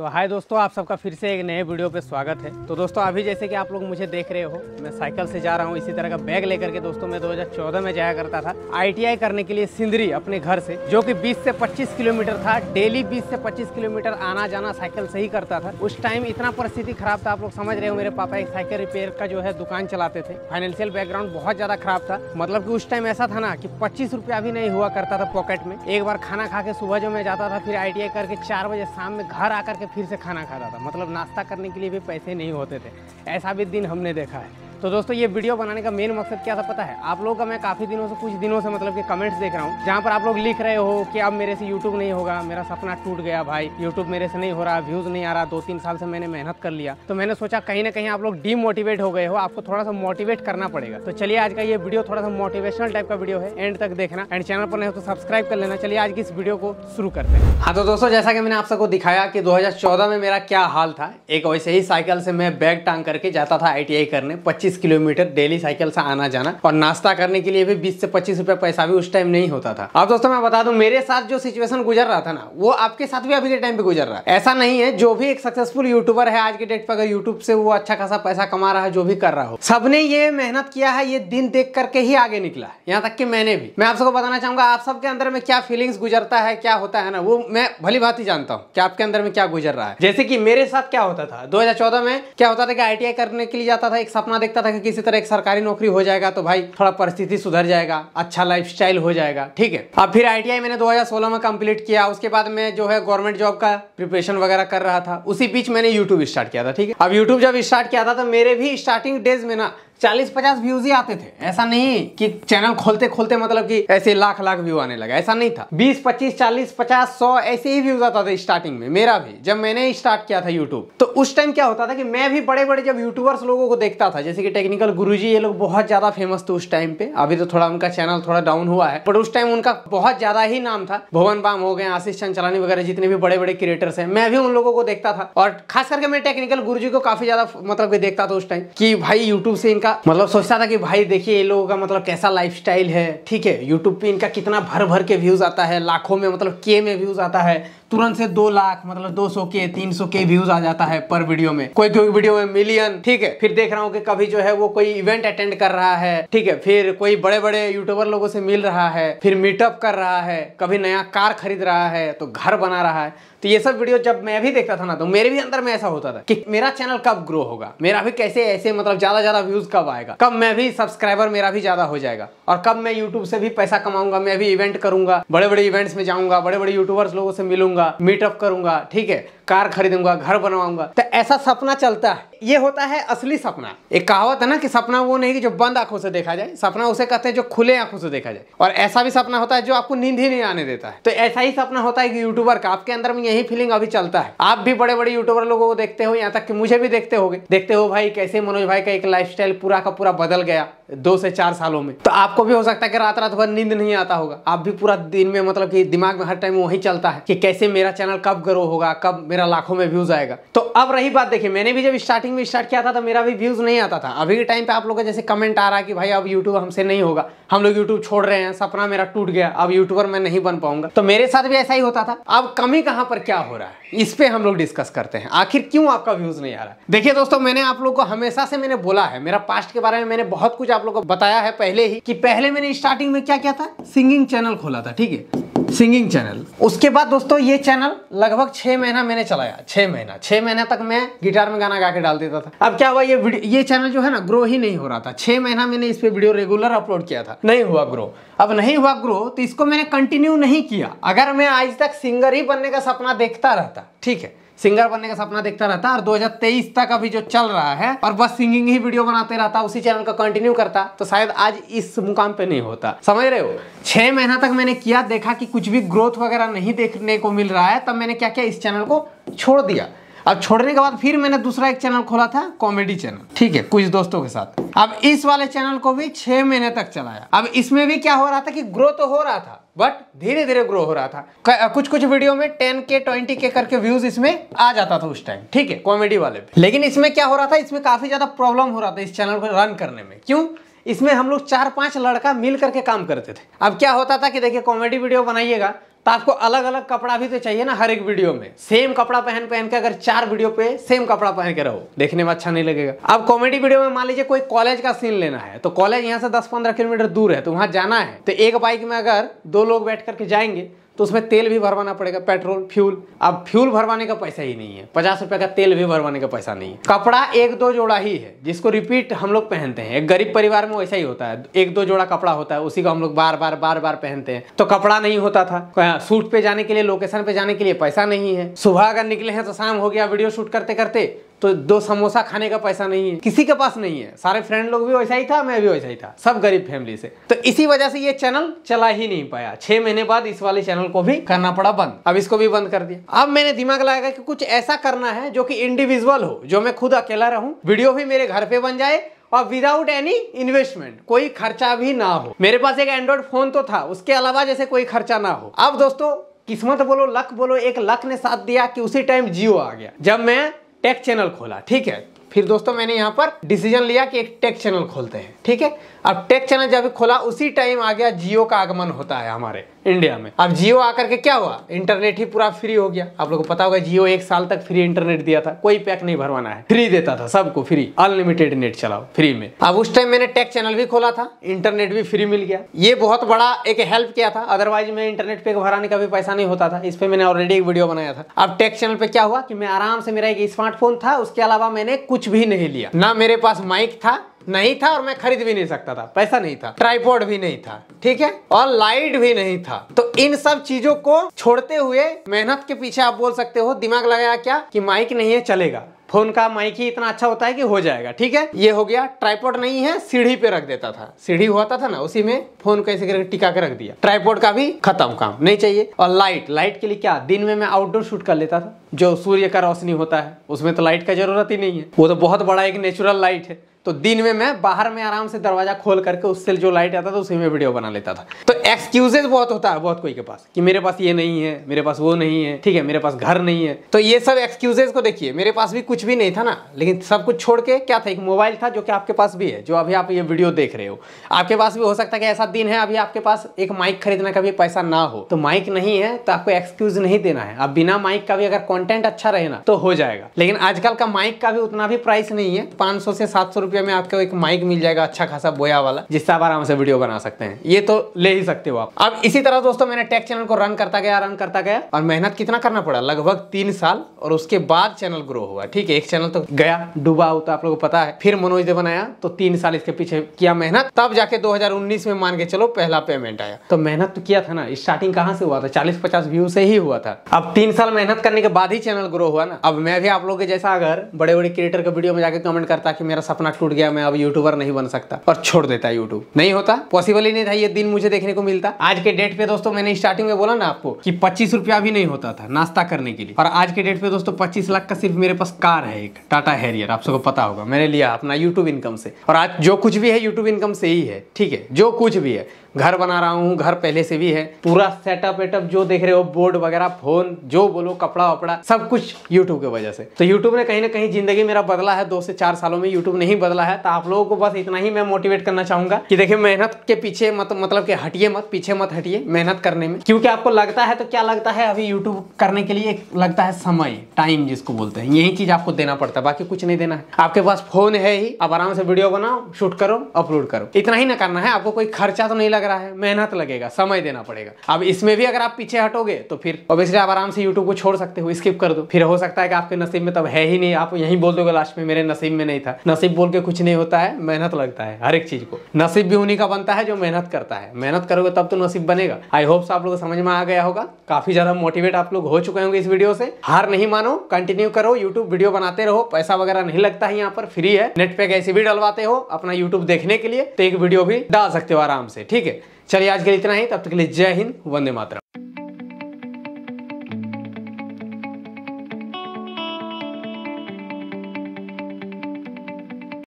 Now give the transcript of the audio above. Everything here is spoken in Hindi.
तो हाय दोस्तों आप सबका फिर से एक नए वीडियो पे स्वागत है तो दोस्तों अभी जैसे कि आप लोग मुझे देख रहे हो मैं साइकिल से जा रहा हूँ इसी तरह का बैग लेकर के दोस्तों मैं 2014 में जाया करता था आईटीआई करने के लिए सिंदरी अपने घर से जो कि 20 से 25 किलोमीटर था डेली 20 से 25 किलोमीटर आना जाना साइकिल से ही करता था उस टाइम इतना परिस्थिति खराब था आप लोग समझ रहे हो मेरे पापा एक साइकिल रिपेयर का जो है दुकान चलाते थे फाइनेंशियल बैकग्राउंड बहुत ज़्यादा खराब था मतलब की उस टाइम ऐसा था ना कि पच्चीस रुपया भी नहीं हुआ करता था पॉकेट में एक बार खाना खा के सुबह जो मैं जाता था फिर आई करके चार बजे शाम में घर आकर फिर से खाना खाता था मतलब नाश्ता करने के लिए भी पैसे नहीं होते थे ऐसा भी दिन हमने देखा है तो दोस्तों ये वीडियो बनाने का मेन मकसद क्या था पता है आप लोगों का मैं काफ़ी दिनों से कुछ दिनों से मतलब कि कमेंट्स देख रहा हूँ जहाँ पर आप लोग लिख रहे हो कि अब मेरे से यूट्यूब नहीं होगा मेरा सपना टूट गया भाई यूट्यूब मेरे से नहीं हो रहा व्यूज़ नहीं आ रहा दो तीन साल से मैंने मेहनत कर लिया तो मैंने सोचा कहीं ना कहीं आप लोग डीमोटिवेट हो गए हो आपको थोड़ा सा मोटिवेट करना पड़ेगा तो चलिए आज का ये वीडियो थोड़ा सा मोटिवेशनल टाइप का वीडियो है एंड तक देखना एंड चैनल पर नहीं तो सब्सक्राइब कर लेना चलिए आज की इस वीडियो को शुरू करते हैं हाँ तो दोस्तों जैसा कि मैंने आप सबको दिखाया कि 2014 में मेरा क्या हाल था एक वैसे ही साइकिल से मैं बैग टांग करके जाता था आई करने पच्चीस पच्चीस किलोमीटर डेली साइकिल से आना जाना और नाश्ता करने के लिए भी बीस से पच्चीस रुपए पैसा भी उस टाइम नहीं होता था अब दोस्तों मैं बता दू मेरे साथ जो सिचुएशन गुजर रहा था ना वो आपके साथ भी अभी के टाइम पे गुजर रहा है ऐसा नहीं है जो भी एक सक्सेसफुल यूट्यूबर है आज के डेट पर अगर यूट्यूब से वो अच्छा खासा पैसा कमा रहा है जो भी कर रहा हो सबने ये मेहनत किया है ये दिन देख करके ही आगे निकला है यहाँ तक कि मैंने भी मैं आप सबको बताना चाहूंगा आप सबके अंदर में क्या फीलिंग्स गुजरता है क्या होता है ना वो मैं भली भांति जानता हूँ कि आपके अंदर में क्या गुजर रहा है जैसे कि मेरे साथ क्या होता था दो में क्या होता था कि आई करने के लिए जाता था एक सपना देखता लगता था कि किसी तरह एक सरकारी नौकरी हो जाएगा तो भाई थोड़ा परिस्थिति सुधर जाएगा अच्छा लाइफ हो जाएगा ठीक है अब फिर आई मैंने दो में कम्प्लीट किया उसके बाद में जो है गवर्नमेंट जॉब का प्रिपरेशन वगैरह कर रहा था उसी बीच मैंने यूट्यूब स्टार्ट किया था ठीक है अब यूट्यूब जब स्टार्ट किया था तो मेरे भी स्टार्टिंग डेज में ना चालीस पचास व्यूज ही आते थे ऐसा नहीं कि चैनल खोलते खोलते मतलब कि ऐसे लाख लाख व्यू आने लगा ऐसा नहीं था बीस पच्चीस चालीस पचास सौ ऐसे ही व्यूज आता था स्टार्टिंग में मेरा भी जब मैंने स्टार्ट किया था यूट्यूब तो उस टाइम क्या होता था कि मैं भी बड़े बड़े जब यूट्यूबर्स लोगों को देखता था जैसे कि टेक्निकल गुरु ये लोग बहुत ज्यादा फेमस थे उस टाइम पे अभी तो थोड़ा उनका चैनल थोड़ा डाउन हुआ है बट उस टाइम उनका बहुत ज्यादा ही नाम था भुवन बाम हो गए आशीष चंचलानी वगैरह जितने भी बड़े बड़े क्रिएटर्स हैं मैं भी उन लोगों को देखता था और खास करके मैं टेक्निकल गुरु को काफी ज्यादा मतलब देखता था उस टाइम की भाई यूट्यूब से इनका का मतलब सोचता था कि भाई देखिए ये लोगों का मतलब कैसा लाइफ है ठीक है यूट्यूब पे इनका कितना भर भर के व्यूज़ आता है लाखों में मतलब के में व्यूज़ आता है तुरंत से दो लाख मतलब दो सौ के तीन सौ के व्यूज आ जाता है पर वीडियो में कोई कोई वीडियो में मिलियन ठीक है फिर देख रहा हूँ कि कभी जो है वो कोई इवेंट अटेंड कर रहा है ठीक है फिर कोई बड़े बड़े यूट्यूबर लोगों से मिल रहा है फिर मीटअप कर रहा है कभी नया कार खरीद रहा है तो घर बना रहा है तो ये सब वीडियो जब मैं भी देखता था ना तो मेरे भी अंदर में ऐसा होता था कि मेरा चैनल कब ग्रो होगा मेरा भी कैसे ऐसे मतलब ज्यादा ज्यादा व्यूज कब आएगा कब मैं भी सब्सक्राइबर मेरा भी ज्यादा हो जाएगा और कब मैं यूट्यूब से भी पैसा कमाऊंगा मैं भी इवेंट करूंगा बड़े बड़े इवेंट्स में जाऊंगा बड़े बड़े यूट्यूबर्स लोगों से मिलूंगा होगा मीटअप करूंगा ठीक है कार खरीदूंगा घर बनवाऊंगा तो ऐसा सपना चलता है ये होता है असली सपना एक कहावत है ना कि सपना वो नहीं कि जो बंद आंखों से देखा जाए सपना उसे कहते हैं जो खुले आंखों से देखा जाए और ऐसा भी सपना होता है जो आपको नींद ही नहीं आने देता है तो ऐसा ही सपना होता है कि यूट्यूबर का आपके अंदर में यही फीलिंग अभी चलता है आप भी बड़े बड़े यूट्यूबर लोगों को देखते हो यहाँ तक कि मुझे भी देखते हो देखते हो भाई कैसे मनोज भाई का एक लाइफ पूरा का पूरा बदल गया दो से चार सालों में तो आपको भी हो सकता है कि रात रात भर नींद नहीं आता होगा आप भी पूरा दिन में मतलब कि दिमाग में हर टाइम वही चलता है कि कैसे मेरा चैनल कब ग्रो होगा कब मेरा मेरा लाखों में व्यूज आएगा तो अब रही बात देखिए मैंने भी जब स्टार्टिंग में स्टार्ट किया था तो मेरा भी व्यूज नहीं आता था अभी के टाइम पे आप लोगों का जैसे कमेंट आ रहा है कि भाई अब यूट्यूब हमसे नहीं होगा हम लोग यूट्यूब छोड़ रहे हैं सपना मेरा टूट गया अब यूट्यूबर मैं नहीं बन पाऊंगा तो मेरे साथ भी ऐसा ही होता था अब कमी कहाँ पर क्या हो रहा है इस पर हम लोग डिस्कस करते हैं आखिर क्यों आपका व्यूज नहीं आ रहा है देखिए दोस्तों मैंने आप लोग को हमेशा से मैंने बोला है मेरा पास्ट के बारे में मैंने बहुत कुछ आप लोग को बताया है पहले ही की पहले मैंने स्टार्टिंग में क्या किया था सिंगिंग चैनल खोला था ठीक है सिंगिंग चैनल उसके बाद दोस्तों ये चैनल लगभग छह महीना मैंने चलाया छह महीना छह महीना तक मैं गिटार में गाना गा के डाल देता था अब क्या हुआ ये ये चैनल जो है ना ग्रो ही नहीं हो रहा था छह महीना मैंने इस पर वीडियो रेगुलर अपलोड किया था नहीं हुआ ग्रो अब नहीं हुआ ग्रो तो इसको मैंने कंटिन्यू नहीं किया अगर मैं आज तक सिंगर ही बनने का सपना देखता रहता ठीक है सिंगर बनने का सपना देखता रहता और 2023 तक अभी जो चल रहा है और बस सिंगिंग ही वीडियो बनाते रहता उसी चैनल का कंटिन्यू करता तो शायद आज इस मुकाम पे नहीं होता समझ रहे हो छह महीना तक मैंने किया देखा कि कुछ भी ग्रोथ वगैरह नहीं देखने को मिल रहा है तब मैंने क्या किया इस चैनल को छोड़ दिया अब छोड़ने के बाद फिर मैंने दूसरा एक चैनल खोला था कॉमेडी चैनल ठीक है कुछ दोस्तों के साथ अब इस वाले चैनल को भी छह महीने तक चलाया अब इसमें भी क्या हो रहा था कि ग्रोथ हो रहा था बट धीरे धीरे ग्रो हो रहा था कुछ कुछ वीडियो में के ट्वेंटी के करके व्यूज इसमें आ जाता था उस टाइम ठीक है कॉमेडी वाले पे लेकिन इसमें क्या हो रहा था इसमें काफी ज्यादा प्रॉब्लम हो रहा था इस चैनल को रन करने में क्यों इसमें हम लोग चार पांच लड़का मिल करके काम करते थे अब क्या होता था कि देखिए कॉमेडी वीडियो बनाइएगा तो आपको अलग अलग कपड़ा भी तो चाहिए ना हर एक वीडियो में सेम कपड़ा पहन पहन के अगर चार वीडियो पे सेम कपड़ा पहन के रहो देखने में अच्छा नहीं लगेगा अब कॉमेडी वीडियो में मान लीजिए कोई कॉलेज का सीन लेना है तो कॉलेज यहाँ से दस पंद्रह किलोमीटर दूर है तो वहां जाना है तो एक बाइक में अगर दो लोग बैठ करके जाएंगे तो उसमें तेल भी भरवाना पड़ेगा पेट्रोल फ्यूल अब फ्यूल भरवाने का पैसा ही नहीं है पचास रुपए का तेल भी भरवाने का पैसा नहीं है कपड़ा एक दो जोड़ा ही है जिसको रिपीट हम लोग पहनते हैं एक गरीब परिवार में वैसा ही होता है एक दो जोड़ा कपड़ा होता है उसी को हम लोग बार बार बार बार पहनते हैं तो कपड़ा नहीं होता था हाँ, सूट पे जाने के लिए लोकेशन पे जाने के लिए पैसा नहीं है सुबह अगर निकले हैं तो शाम हो गया वीडियो शूट करते करते तो दो समोसा खाने का पैसा नहीं है किसी के पास नहीं है सारे फ्रेंड लोग भी वैसा ही था मैं भी वैसा ही था सब गरीब फैमिली से तो इसी वजह से ये चैनल चला ही नहीं पाया छह महीने बाद इस वाले चैनल को भी करना पड़ा बंद अब इसको भी बंद कर दिया अब मैंने दिमाग लगाया कि कुछ ऐसा करना है जो कि इंडिविजुअल हो जो मैं खुद अकेला रहूं वीडियो भी मेरे घर पे बन जाए और विदाउट एनी इन्वेस्टमेंट कोई खर्चा भी ना हो मेरे पास एक एंड्रॉइड फोन तो था उसके अलावा जैसे कोई खर्चा ना हो अब दोस्तों किस्मत बोलो लक बोलो एक लक ने साथ दिया कि उसी टाइम जियो आ गया जब मैं टेक चैनल खोला ठीक है फिर दोस्तों मैंने यहाँ पर डिसीजन लिया कि एक टेक चैनल खोलते हैं ठीक है अब टेक चैनल जब खोला उसी टाइम आ गया जियो का आगमन होता है हमारे इंडिया में अब जियो आकर के क्या हुआ इंटरनेट ही पूरा फ्री हो गया आप लोगों को पता होगा जियो एक साल तक फ्री इंटरनेट दिया था कोई पैक नहीं भरवाना है फ्री देता था सबको फ्री अनलिमिटेड नेट चलाओ फ्री में अब उस टाइम मैंने टेक चैनल भी खोला था इंटरनेट भी फ्री मिल गया ये बहुत बड़ा एक हेल्प किया था अदरवाइज मैं इंटरनेट पे भराने का भी पैसा नहीं होता था इस पर मैंने ऑलरेडी एक वीडियो बनाया था अब टेक चैनल पे क्या हुआ की मैं आराम से मेरा एक स्मार्टफोन था उसके अलावा मैंने कुछ भी नहीं लिया ना मेरे पास माइक था नहीं था और मैं खरीद भी नहीं सकता था पैसा नहीं था ट्राईपोर्ड भी नहीं था ठीक है और लाइट भी नहीं था तो इन सब चीजों को छोड़ते हुए मेहनत के पीछे आप बोल सकते हो दिमाग लगाया क्या कि माइक नहीं है चलेगा फोन का माइक ही इतना अच्छा होता है कि हो जाएगा ठीक है ये हो गया ट्राईपोर्ड नहीं है सीढ़ी पे रख देता था सीढ़ी होता था ना उसी में फोन कैसे करके टिका के रख दिया ट्राईपोर्ड का भी खत्म काम नहीं चाहिए और लाइट लाइट के लिए क्या दिन में मैं आउटडोर शूट कर लेता था जो सूर्य का रोशनी होता है उसमें तो लाइट का जरूरत ही नहीं है वो तो बहुत बड़ा एक नेचुरल लाइट है तो दिन में मैं बाहर में आराम से दरवाजा खोल करके उससे जो लाइट आता था उसी में वीडियो बना लेता था तो एक्सक्यूजेज बहुत होता है बहुत कोई के पास कि मेरे पास ये नहीं है मेरे पास वो नहीं है ठीक है मेरे पास घर नहीं है तो ये सब एक्सक्यूजेज को देखिए मेरे पास भी कुछ भी नहीं था ना लेकिन सब कुछ छोड़ के क्या था एक मोबाइल था जो कि आपके पास भी है जो अभी आप ये वीडियो देख रहे हो आपके पास भी हो सकता है कि ऐसा दिन है अभी आपके पास एक माइक खरीदने का भी पैसा ना हो तो माइक नहीं है तो आपको एक्सक्यूज नहीं देना है आप बिना माइक का भी अगर कॉन्टेंट अच्छा रहे ना तो हो जाएगा लेकिन आजकल का माइक का भी उतना भी प्राइस नहीं है पाँच से सात सौ रुपये में आपको एक माइक मिल जाएगा अच्छा खासा बोया वाला जिससे आप आराम से वीडियो बना सकते हैं ये तो ले ही सकते हो आप अब इसी तरह दोस्तों मैंने टेक चैनल को रन करता गया रन करता गया और मेहनत कितना करना पड़ा लगभग तीन साल और उसके बाद चैनल ग्रो हुआ ठीक है एक चैनल तो गया डूबा होता तो आप लोग को पता है फिर मनोज ने बनाया तो तीन साल इसके पीछे किया मेहनत तब जाके दो में मान के चलो पहला पेमेंट आया तो मेहनत तो किया था ना स्टार्टिंग कहाँ से हुआ था चालीस पचास व्यू से ही हुआ था अब तीन साल मेहनत करने के बाद ही चैनल ग्रो हुआ ना अब मैं भी आप लोग के जैसा अगर बड़े बड़े क्रिएटर के वीडियो में जाकर कमेंट करता कि मेरा सपना टूट गया मैं अब यूट्यूबर नहीं बन सकता और छोड़ देता यूट्यूब नहीं होता पॉसिबल ही नहीं था ये दिन मुझे देखने को मिलता आज के डेट पे दोस्तों मैंने स्टार्टिंग में बोला ना आपको कि पच्चीस रुपया भी नहीं होता था नाश्ता करने के लिए और आज के डेट पे दोस्तों पच्चीस लाख का सिर्फ मेरे पास कार है एक टाटा हैरियर आप सबको पता होगा मैंने लिया अपना यूट्यूब इनकम से और आज जो कुछ भी है यूट्यूब इनकम से ही है ठीक है जो कुछ भी है घर बना रहा हूँ घर पहले से भी है पूरा सेटअप वेटअप जो देख रहे हो बोर्ड वगैरह फोन जो बोलो कपड़ा वपड़ा सब कुछ यूट्यूब की वजह से तो यूट्यूब ने कहीं ना कहीं जिंदगी मेरा बदला है दो से चार सालों में यूट्यूब नहीं बदला है तो आप लोगों को बस इतना ही मैं मोटिवेट करना चाहूंगा कि देखिए मेहनत के पीछे मत मतलब कि हटिए मत पीछे मत हटिए मेहनत करने में क्योंकि आपको लगता है तो क्या लगता है अभी यूट्यूब करने के लिए लगता है समय टाइम जिसको बोलते हैं यही चीज़ आपको देना पड़ता है बाकी कुछ नहीं देना है आपके पास फोन है ही आप आराम से वीडियो बनाओ शूट करो अपलोड करो इतना ही ना करना है आपको कोई खर्चा तो नहीं लग रहा है मेहनत लगेगा समय देना पड़ेगा अब इसमें भी अगर आप पीछे हटोगे तो फिर ऑब्वियसली आप आराम से यूट्यूब को छोड़ सकते हो स्किप कर दो फिर हो सकता है कि आपके नसीब में तब है ही नहीं आप यही बोल दोगे लास्ट में मेरे नसीब में नहीं था नसीब बोल के में कुछ नहीं होता है मेहनत लगता है हर एक चीज़ को नसीब भी उन्हीं का बनता है जो मेहनत करता है मेहनत करोगे तब तो नसीब बनेगा आई होप आप लोग समझ में आ गया होगा काफ़ी ज़्यादा मोटिवेट आप लोग हो चुके होंगे इस वीडियो से हार नहीं मानो कंटिन्यू करो यूट्यूब वीडियो बनाते रहो पैसा वगैरह नहीं लगता है यहाँ पर फ्री है नेट पे कैसे भी डलवाते हो अपना यूट्यूब देखने के लिए तो एक वीडियो भी डाल सकते हो आराम से ठीक है चलिए आज के लिए इतना ही तब तक के लिए जय हिंद वंदे मातरम